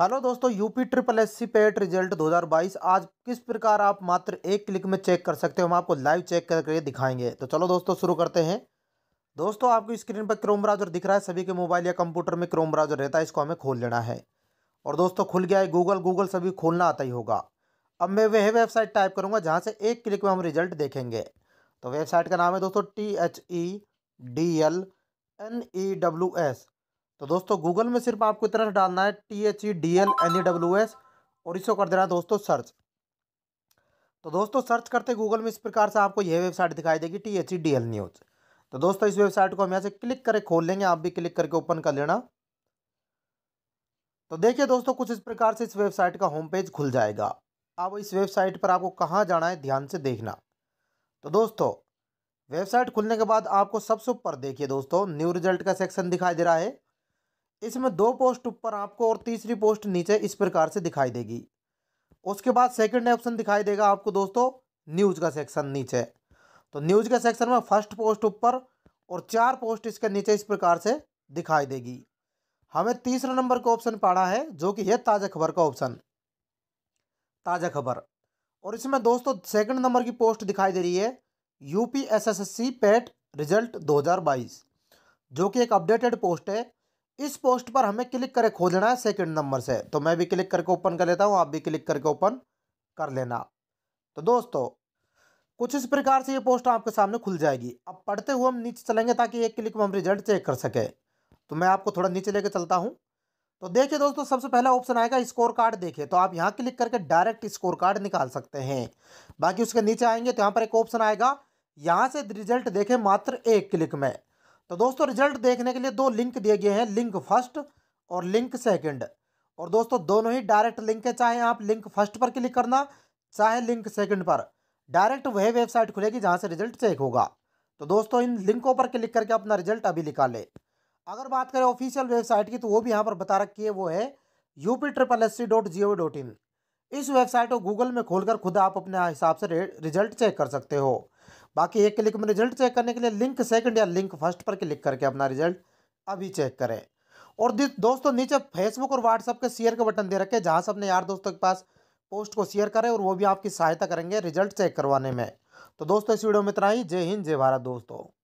hello दोस्तों UP triple S C PET result 2022 आज किस प्रकार आप मात्र एक क्लिक में चेक कर सकते हो हम आपको लाइव चेक करके दिखाएंगे तो चलो दोस्तों शुरू करते हैं दोस्तों आपकी स्क्रीन पर क्रोम ब्राउजर दिख रहा है सभी के मोबाइल या कंप्यूटर में क्रोम ब्राउजर रहता है इसको हमें खोल लेना है और दोस्तों खुल गया है गूगल गूगल सभी खोलना आता ही होगा अब मैं वह वेबसाइट टाइप करूँगा जहाँ से एक क्लिक में हम रिजल्ट देखेंगे तो वेबसाइट का नाम है दोस्तों T H E D L N E W S तो दोस्तों गूगल में सिर्फ आपको इतना डालना है T H E D L N E W S और इसको कर देना है दोस्तों सर्च तो दोस्तों सर्च करते गूगल में इस प्रकार से आपको यह वेबसाइट दिखाई देगी T H E D L news तो दोस्तों इस वेबसाइट को हम यहाँ से क्लिक करके खोल लेंगे आप भी क्लिक करके ओपन कर लेना तो देखिए दोस्तों कुछ इस प्रकार से इस वेबसाइट का होम पेज खुल जाएगा अब इस वेबसाइट पर आपको कहाँ जाना है ध्यान से देखना तो दोस्तों वेबसाइट खुलने के बाद आपको सबसे ऊपर देखिए दोस्तों न्यू रिजल्ट का सेक्शन दिखाई दे रहा है इसमें दो पोस्ट ऊपर आपको और तीसरी पोस्ट नीचे इस प्रकार से दिखाई देगी उसके बाद सेकंड ऑप्शन दिखाई देगा आपको दोस्तों न्यूज़ का सेक्शन नीचे तो न्यूज़ के सेक्शन में फर्स्ट पोस्ट ऊपर और चार पोस्ट इसके नीचे इस प्रकार से दिखाई देगी हमें तीसरा नंबर का ऑप्शन पढ़ा है जो कि है ताज़ा खबर का ऑप्शन ताज़ा खबर और इसमें दोस्तों सेकंड नंबर की पोस्ट दिखाई दे रही है यूपी एसएससी पेट रिजल्ट 2022 जो कि एक अपडेटेड पोस्ट है इस पोस्ट पर हमें क्लिक करके खोजना है सेकंड नंबर से तो मैं भी क्लिक करके ओपन कर लेता हूँ आप भी क्लिक करके ओपन कर लेना तो दोस्तों कुछ इस प्रकार से ये पोस्ट आपके सामने खुल जाएगी अब पढ़ते हुए हम नीचे चलेंगे ताकि एक क्लिक में हम रिजल्ट चेक कर सके तो मैं आपको थोड़ा नीचे लेके चलता हूँ तो देखिए दोस्तों सबसे पहला ऑप्शन आएगा स्कोर कार्ड देखिए तो आप यहाँ क्लिक करके डायरेक्ट स्कोर कार्ड निकाल सकते हैं बाकी उसके नीचे आएंगे तो यहाँ पर एक ऑप्शन आएगा यहाँ से रिजल्ट देखें मात्र एक क्लिक में तो दोस्तों रिजल्ट देखने के लिए दो लिंक दिए गए हैं लिंक फर्स्ट और लिंक सेकंड और दोस्तों दोनों ही डायरेक्ट लिंक है चाहे आप लिंक फर्स्ट पर क्लिक करना चाहे लिंक सेकंड पर डायरेक्ट वह वेबसाइट खुलेगी जहाँ से रिजल्ट चेक होगा तो दोस्तों इन लिंकों पर क्लिक करके अपना रिजल्ट अभी निकाले अगर बात करें ऑफिशियल वेबसाइट की तो वो भी यहाँ पर बता रखी है वो है UP triple S C dot G O dot in इस वेबसाइट को गूगल में खोलकर खुद आप अपने हिसाब से रिजल्ट चेक कर सकते हो बाकी एक क्लिक में रिजल्ट चेक करने के लिए लिंक सेकंड या लिंक फर्स्ट पर क्लिक करके अपना रिजल्ट अभी चेक करें और दोस्तों नीचे फेसबुक और व्हाट्सअप के शेयर के बटन दे रखे जहाँ से अपने यार दोस्तों के पास पोस्ट को शेयर करें और वो भी आपकी सहायता करेंगे रिजल्ट चेक करवाने में तो दोस्तों इस वीडियो में इतना ही जय हिंद जय भारत दोस्तों